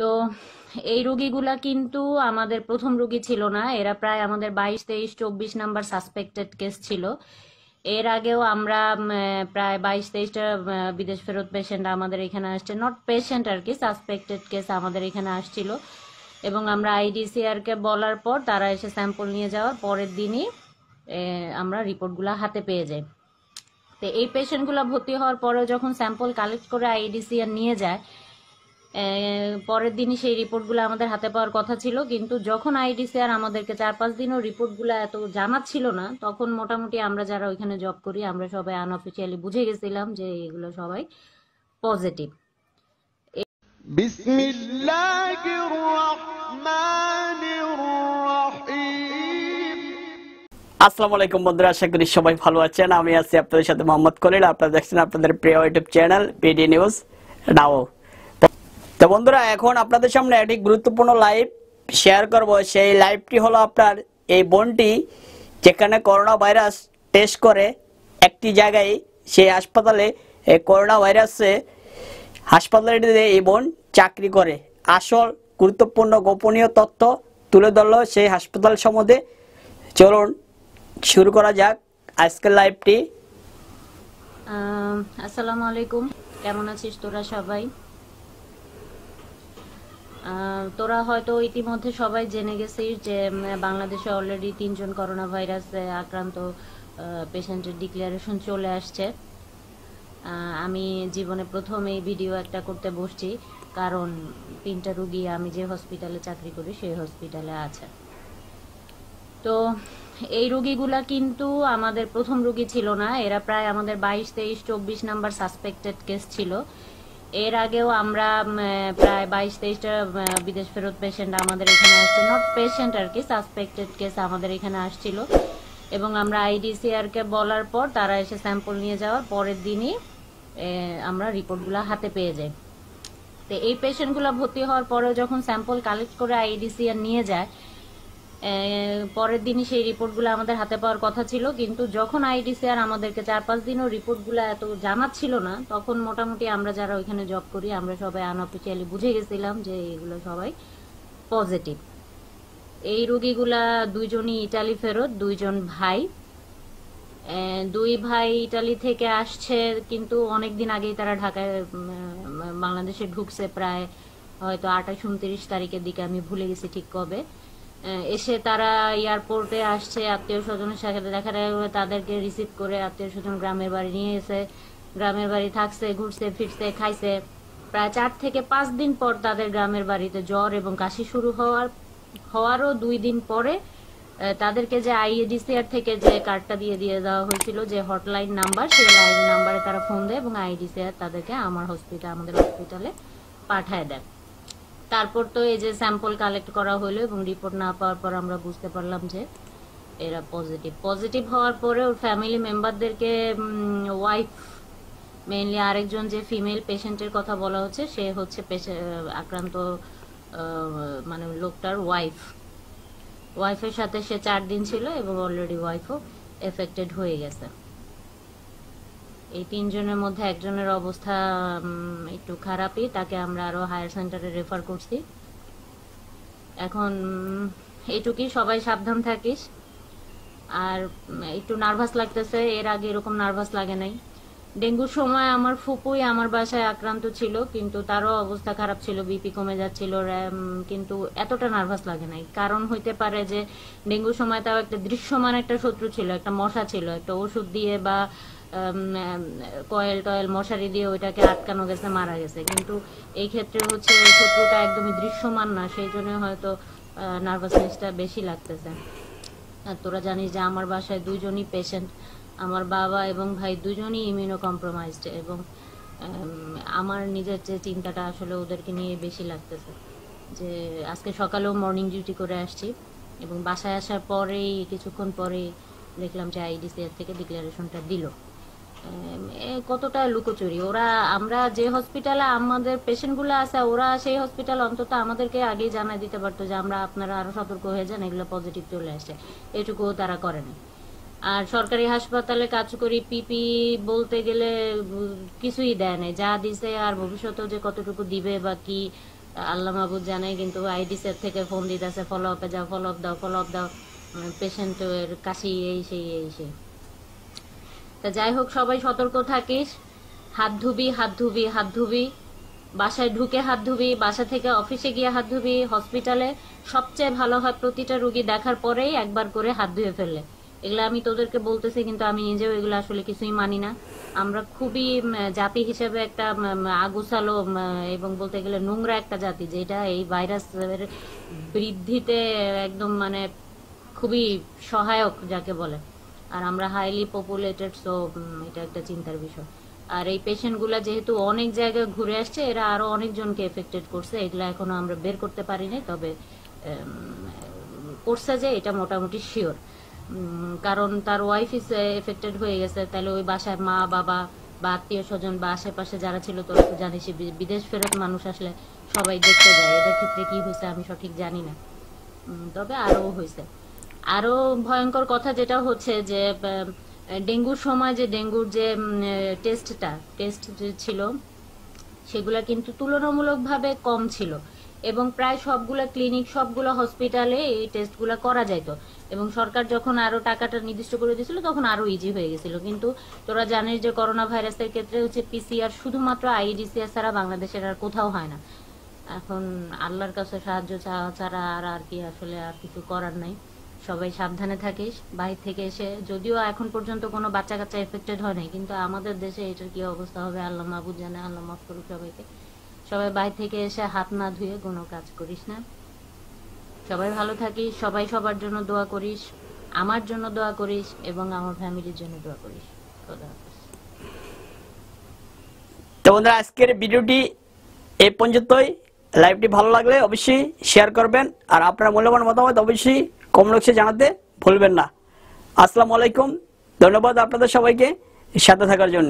তো এই রুগীগুলা কিন্তু আমাদের প্রথম রুগী ছিল না এরা প্রায় আমাদের বাইশ তেইশ চব্বিশ নাম্বার সাসপেক্টেড কেস ছিল এর আগেও আমরা প্রায় বাইশ তেইশটা বিদেশ ফেরত পেশেন্ট আমাদের এখানে আসছে নট পেশেন্ট আর কি সাসপেক্টেড কেস আমাদের এখানে আসছিল এবং আমরা আইডিসিআরকে বলার পর তারা এসে স্যাম্পল নিয়ে যাওয়ার পরের দিনই আমরা রিপোর্টগুলো হাতে পেয়ে যাই তো এই পেশেন্টগুলো ভর্তি হওয়ার পরেও যখন স্যাম্পল কালেক্ট করে আইডিসিআর নিয়ে যায় পরের দিনই সেই রিপোর্টগুলো আমাদের হাতে পাওয়ার কথা ছিল কিন্তু যখন আইডিসি আর আমাদেরকে চার পাঁচ দিনও রিপোর্টগুলো এত জানাচ্ছিল না তখন মোটামুটি আমরা যারা ওইখানে জব করি আমরা সবাই আনঅফিসিয়ালি বুঝে গেছিলাম যে এগুলো সবাই পজিটিভ আসসালামু আলাইকুম বন্ধুরা আশা করি সবাই ভালো আছেন আমি আছি আপনাদের সাথে মোহাম্মদ কলিল আপনারা দেখছেন আপনাদের প্রিয় YouTube channel PD news now তো বন্ধুরা এখন আপনাদের সামনে একটি গুরুত্বপূর্ণ লাইভ শেয়ার করব সেই লাইভটি হলো আপনার এই বোনটি যেখানে করোনা ভাইরাস টেস্ট করে একটি জায়গায় সেই হাসপাতালে এই করোনা ভাইরাসে হাসপাতালটিতে এই বোন চাকরি করে আসল গুরুত্বপূর্ণ গোপনীয় তথ্য তুলে ধরল সেই হাসপাতাল সম্বন্ধে চলুন শুরু করা যাক আজকের লাইভটি আসসালামু আলাইকুম কেমন আছিস তোরা সবাই তোরা হয়তো ইতিমধ্যে সবাই জেনে গেছিস যে বাংলাদেশে অলরেডি তিনজন করোনা ভাইরাস আক্রান্ত পেশেন্টের ডিক্লারেশন চলে আসছে আমি জীবনে প্রথম এই ভিডিও একটা করতে বসছি কারণ তিনটা রুগী আমি যে হসপিটালে চাকরি করি সেই হসপিটালে আছে তো এই রুগীগুলা কিন্তু আমাদের প্রথম রুগী ছিল না এরা প্রায় আমাদের বাইশ তেইশ চব্বিশ নাম্বার সাসপেক্টেড কেস ছিল এর আগেও আমরা প্রায় বাইশ তেইশটা বিদেশ ফেরত পেশেন্ট আমাদের এখানে আসছে নট পেশেন্ট আর কি সাসপেক্টেড কেস আমাদের এখানে আসছিল এবং আমরা আইডিসিআরকে বলার পর তারা এসে স্যাম্পল নিয়ে যাওয়ার পরের দিনই আমরা রিপোর্টগুলো হাতে পেয়ে যাই তো এই পেশেন্টগুলো ভর্তি হওয়ার পরেও যখন স্যাম্পল কালেক্ট করে আইডিসিআর নিয়ে যায় পরের দিনই সেই রিপোর্টগুলো আমাদের হাতে পাওয়ার কথা ছিল কিন্তু যখন আর আমাদেরকে চার পাঁচ দিনও রিপোর্টগুলো এত জানাচ্ছিল না তখন মোটামুটি আমরা যারা ওইখানে জব করি আমরা সবাই আনঅফিসিয়ালি বুঝে গেছিলাম যে এগুলো সবাই পজিটিভ এই রুগীগুলা দুইজনই ইটালি ফেরত দুইজন ভাই দুই ভাই ইটালি থেকে আসছে কিন্তু অনেক দিন আগেই তারা ঢাকায় বাংলাদেশে ঢুকছে প্রায় হয়তো আঠাশ উনত্রিশ তারিখের দিকে আমি ভুলে গেছি ঠিক কবে এসে তারা এয়ারপোর্টে আসছে আত্মীয় স্বজনের সাথে দেখা দেখা তাদেরকে রিসিভ করে আত্মীয় স্বজন গ্রামের বাড়ি নিয়ে এসে গ্রামের বাড়ি থাকছে ঘুরছে ফিরছে খাইছে প্রায় চার থেকে পাঁচ দিন পর তাদের গ্রামের বাড়িতে জ্বর এবং কাশি শুরু হওয়ার হওয়ারও দুই দিন পরে তাদেরকে যে আইডিসিআর থেকে যে কার্ডটা দিয়ে দিয়ে দেওয়া হয়েছিল যে হটলাইন নাম্বার সেই লাইন নাম্বারে তারা ফোন দেয় এবং আইডিসিআর তাদেরকে আমার হসপিটাল আমাদের হসপিটালে পাঠায় দেয় তারপর তো এই যে স্যাম্পল কালেক্ট করা হলো এবং রিপোর্ট না পাওয়ার পর আমরা বুঝতে পারলাম যে এরা পজিটিভ পজিটিভ হওয়ার পরে ওর ফ্যামিলি মেম্বারদেরকে ওয়াইফ মেনলি আরেকজন যে ফিমেল পেশেন্টের কথা বলা হচ্ছে সে হচ্ছে আক্রান্ত মানে লোকটার ওয়াইফ ওয়াইফের সাথে সে চার দিন ছিল এবং অলরেডি ওয়াইফও এফেক্টেড হয়ে গেছে এই তিনজনের মধ্যে একজনের অবস্থা একটু খারাপই তাকে আমরা আরো হায়ার সেন্টারে রেফার করছি এখন এটুকুই সবাই সাবধান থাকিস আর একটু নার্ভাস লাগতেছে এর আগে এরকম নার্ভাস লাগে নাই ডেঙ্গুর সময় আমার ফুপুই আমার বাসায় আক্রান্ত ছিল কিন্তু তারও অবস্থা খারাপ ছিল বিপি কমে যাচ্ছিল কিন্তু এতটা নার্ভাস লাগে নাই কারণ হইতে পারে যে ডেঙ্গুর সময় তাও একটা দৃশ্যমান একটা শত্রু ছিল একটা মশা ছিল একটা ওষুধ দিয়ে বা কয়েল টয়েল মশারি দিয়ে ওইটাকে আটকানো গেছে মারা গেছে কিন্তু এই ক্ষেত্রে হচ্ছে শত্রুটা একদমই দৃশ্যমান না সেই জন্য হয়তো নার্ভাসনেসটা বেশি লাগতেছে তোরা জানিস যে আমার বাসায় দুজনই পেশেন্ট আমার বাবা এবং ভাই দুজনই ইমিউনো কম্প্রোমাইজড এবং আমার নিজের যে চিন্তাটা আসলে ওদেরকে নিয়ে বেশি লাগতেছে যে আজকে সকালেও মর্নিং ডিউটি করে আসছি এবং বাসায় আসার পরেই কিছুক্ষণ পরেই দেখলাম যে আইডিসিআর থেকে ডিক্লারেশনটা দিল কতটা লুকোচুরি ওরা আমরা যে হসপিটালে আমাদের পেশেন্টগুলো আছে ওরা সেই হসপিটাল অন্তত আমাদেরকে আগেই জানাই দিতে পারতো যে আমরা আপনারা আরো সতর্ক হয়ে যান এগুলো পজিটিভ চলে আসে এটুকুও তারা করেনি আর সরকারি হাসপাতালে কাজ করি পিপি বলতে গেলে কিছুই দেয় না যা দিছে আর ভবিষ্যতেও যে কতটুকু দিবে বা কি আল্লাহ মাহবুদ জানে কিন্তু এর থেকে ফোন দিতেছে ফলো আপে যাও ফলো আপ দাও ফলো আপ দাও পেশেন্টের কাশি এই সেই এই সেই তা যাই হোক সবাই সতর্ক থাকিস হাত ধুবি হাত ধুবি হাত ধুবি বাসায় ঢুকে হাত ধুবি বাসা থেকে অফিসে গিয়ে হাত ধুবি হসপিটালে সবচেয়ে ভালো হয় প্রতিটা রুগী দেখার পরেই একবার করে হাত ধুয়ে ফেললে এগুলো আমি তোদেরকে বলতেছি কিন্তু আমি নিজেও এগুলো আসলে কিছুই মানি না আমরা খুবই জাতি হিসেবে একটা আগুসালো এবং বলতে গেলে নোংরা একটা জাতি যেটা এই ভাইরাসের বৃদ্ধিতে একদম মানে খুবই সহায়ক যাকে বলে আর আমরা হাইলি পপুলেটেড সো এটা একটা চিন্তার বিষয় আর এই পেশেন্টগুলো যেহেতু অনেক জায়গায় ঘুরে আসছে এরা আরও অনেকজনকে এফেক্টেড করছে এগুলো এখনও আমরা বের করতে পারিনি তবে করছে যে এটা মোটামুটি শিওর কারণ তার ওয়াইফ ইস এফেক্টেড হয়ে গেছে তাহলে ওই বাসায় মা বাবা বা আত্মীয় স্বজন বা আশেপাশে যারা ছিল তোর তো জানিস বিদেশ ফেরত মানুষ আসলে সবাই দেখতে যায় এদের ক্ষেত্রে কি হয়েছে আমি সঠিক জানি না তবে আরও হয়েছে আরো ভয়ঙ্কর কথা যেটা হচ্ছে যে ডেঙ্গুর সময় যে ডেঙ্গুর যে টেস্টটা টেস্ট যে ছিল সেগুলা কিন্তু তুলনামূলকভাবে কম ছিল এবং প্রায় সবগুলো ক্লিনিক সবগুলো হসপিটালে এই টেস্টগুলো করা যাইত এবং সরকার যখন আরও টাকাটা নির্দিষ্ট করে দিয়েছিল তখন আরও ইজি হয়ে গেছিল কিন্তু তোরা জানিস যে করোনা ভাইরাসের ক্ষেত্রে হচ্ছে পিসিআর শুধুমাত্র আইডিসিআর ছাড়া বাংলাদেশের আর কোথাও হয় না এখন আল্লাহর কাছে সাহায্য চাওয়া ছাড়া আর আর কি আসলে আর কিছু করার নাই সবাই সাবধানে থাকিস বাইরে থেকে এসে যদিও এখন পর্যন্ত কোনো বাচ্চা কাচ্চা এফেক্টেড হয়নি কিন্তু আমাদের দেশে এটার কী অবস্থা হবে আল্লাহ মাহবুদ জানে আল্লাহ মাফ করুক সবাইকে সবাই বাইরে থেকে এসে হাত না ধুয়ে কোনো কাজ করিস না সবাই ভালো থাকিস সবাই সবার জন্য দোয়া করিস আমার জন্য দোয়া করিস এবং আমার ফ্যামিলির জন্য দোয়া করিস তো বন্ধুরা আজকের ভিডিওটি এ পর্যন্তই লাইভটি ভালো লাগলে অবশ্যই শেয়ার করবেন আর আপনার মূল্যবান মতামত অবশ্যই কমলক্সে জানাতে ভুলবেন না আসসালামু আলাইকুম ধন্যবাদ আপনাদের সবাইকে সাথে থাকার জন্য